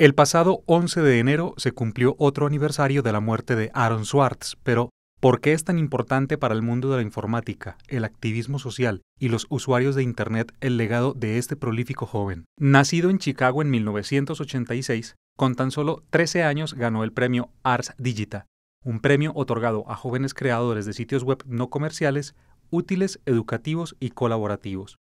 El pasado 11 de enero se cumplió otro aniversario de la muerte de Aaron Swartz, pero ¿por qué es tan importante para el mundo de la informática, el activismo social y los usuarios de Internet el legado de este prolífico joven? Nacido en Chicago en 1986, con tan solo 13 años ganó el premio Ars Digita, un premio otorgado a jóvenes creadores de sitios web no comerciales, útiles, educativos y colaborativos.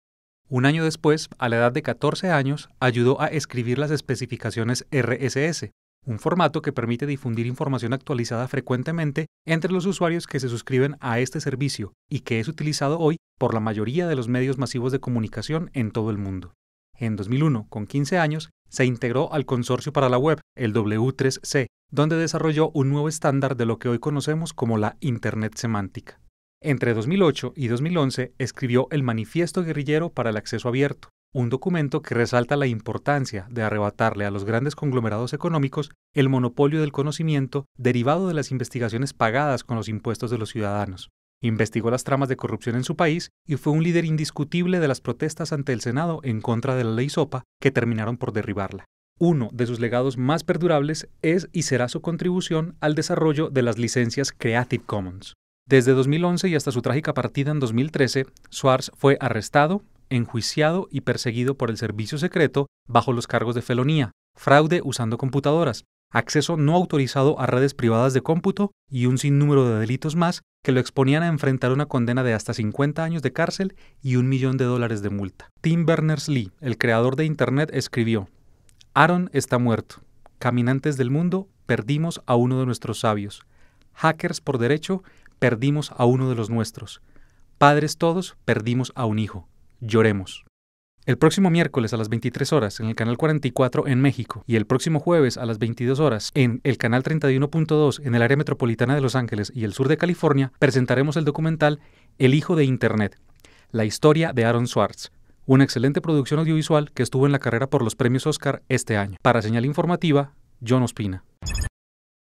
Un año después, a la edad de 14 años, ayudó a escribir las especificaciones RSS, un formato que permite difundir información actualizada frecuentemente entre los usuarios que se suscriben a este servicio y que es utilizado hoy por la mayoría de los medios masivos de comunicación en todo el mundo. En 2001, con 15 años, se integró al Consorcio para la Web, el W3C, donde desarrolló un nuevo estándar de lo que hoy conocemos como la Internet semántica. Entre 2008 y 2011 escribió El Manifiesto Guerrillero para el Acceso Abierto, un documento que resalta la importancia de arrebatarle a los grandes conglomerados económicos el monopolio del conocimiento derivado de las investigaciones pagadas con los impuestos de los ciudadanos. Investigó las tramas de corrupción en su país y fue un líder indiscutible de las protestas ante el Senado en contra de la ley SOPA que terminaron por derribarla. Uno de sus legados más perdurables es y será su contribución al desarrollo de las licencias Creative Commons. Desde 2011 y hasta su trágica partida en 2013, Swartz fue arrestado, enjuiciado y perseguido por el servicio secreto bajo los cargos de felonía, fraude usando computadoras, acceso no autorizado a redes privadas de cómputo y un sinnúmero de delitos más que lo exponían a enfrentar una condena de hasta 50 años de cárcel y un millón de dólares de multa. Tim Berners-Lee, el creador de Internet, escribió, Aaron está muerto. Caminantes del mundo, perdimos a uno de nuestros sabios hackers por derecho, perdimos a uno de los nuestros. Padres todos, perdimos a un hijo. Lloremos. El próximo miércoles a las 23 horas en el canal 44 en México y el próximo jueves a las 22 horas en el canal 31.2 en el área metropolitana de Los Ángeles y el sur de California presentaremos el documental El hijo de Internet, la historia de Aaron Swartz, una excelente producción audiovisual que estuvo en la carrera por los premios Oscar este año. Para señal informativa, John Ospina.